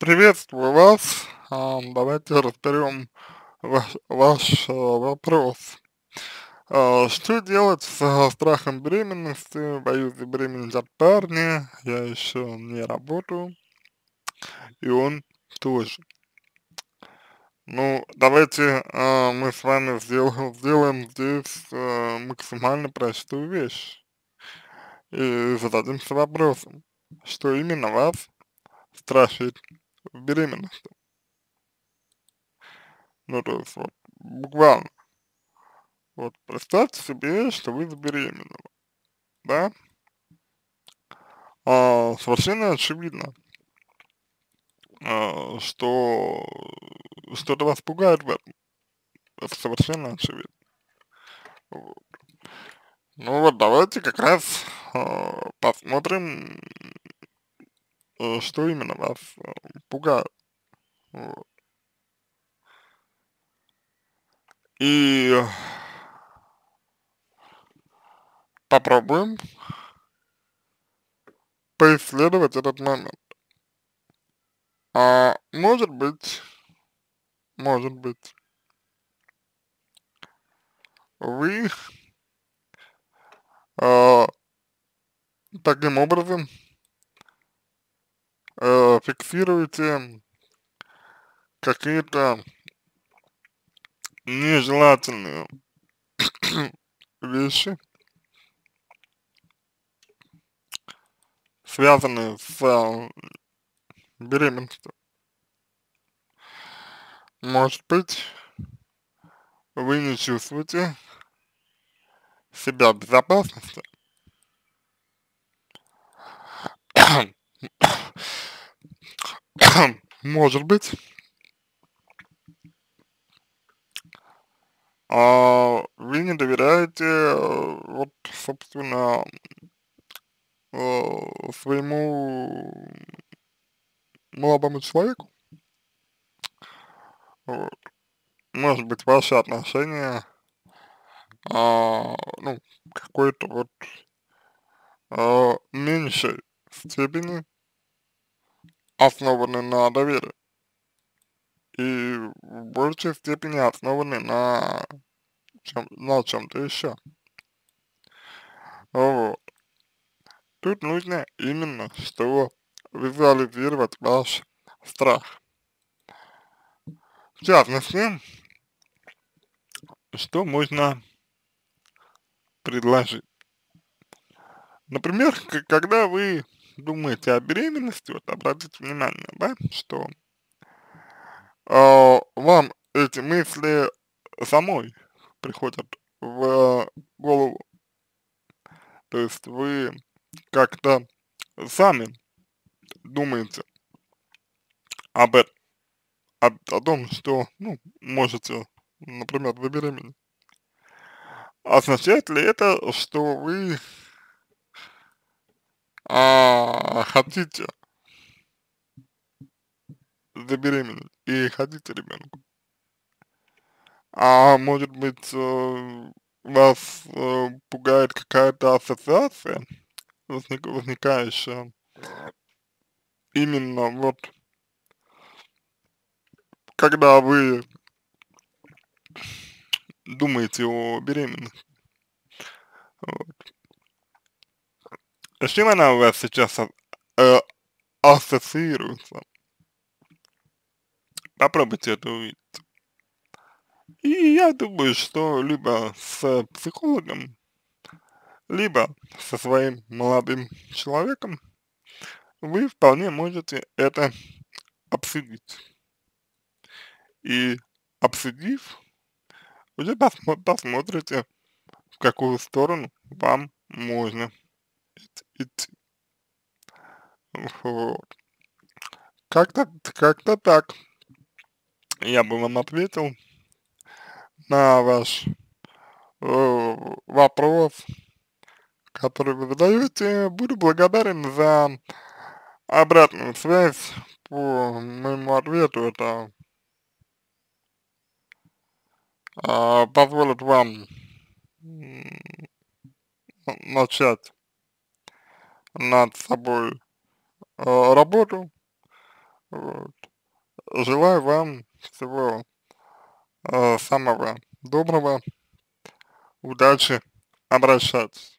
Приветствую вас. А, давайте разберем ваш, э, вопрос. А, что делать с страхом беременности? Боюсь забеременеть от парня, я еще не работаю, и он тоже. Ну, давайте э, мы с вами сделаем, сделаем здесь э, максимально простую вещь и зададимся вопросом, что именно вас страшит в беременности. Ну, то есть, вот, буквально. Вот, представьте себе, что вы забеременела, да? А, совершенно очевидно, а, что что-то вас пугает в этом. Это совершенно очевидно. Вот. Ну вот, давайте как раз э, посмотрим, а, что именно вас а, Пугал Вот. Ну, и попробуем поисследовать этот момент. А может быть, может быть, вы э, таким образом э, фиксируете какие-то нежелательные вещи, связанные с э, беременностью. Может быть, вы не чувствуете себя в безопасности, Может быть. А вы не доверяете, э, вот, собственно, э, своему молодому человеку. Вот. Может быть, ваши отношения, а, ну, какой-то вот а, меньшей степени основаны на доверии. И в большей степени основаны на чем, на чем-то еще. Вот. Тут нужно именно, что визуализировать ваш страх. В частности, что можно предложить. Например, когда вы думаете о беременности, вот обратите внимание, да, что э, вам эти мысли самой приходят в голову. То есть вы как-то сами думаете об этом, об, о том, что, ну, можете, например, забеременеть. Означает ли это, что вы а, хотите забеременеть и хотите ребенку, а может быть э, вас э, пугает какая-то ассоциация, возникающая именно вот когда вы думаете о беременности. Вот. А с чем она у вас сейчас э, ассоциируется? Попробуйте это увидеть. И я думаю, что либо с психологом, либо со своим молодым человеком вы вполне можете это обсудить. И обсудив, уже посмотрите, в какую сторону вам можно идти. Вот. Как-то как -то так я бы вам ответил на ваш э, вопрос, который вы задаете. Буду благодарен за обратную связь по моему ответу. Это э, позволит вам начать над собой э, работу. Вот. Желаю вам всего э, самого доброго, удачи, обращаться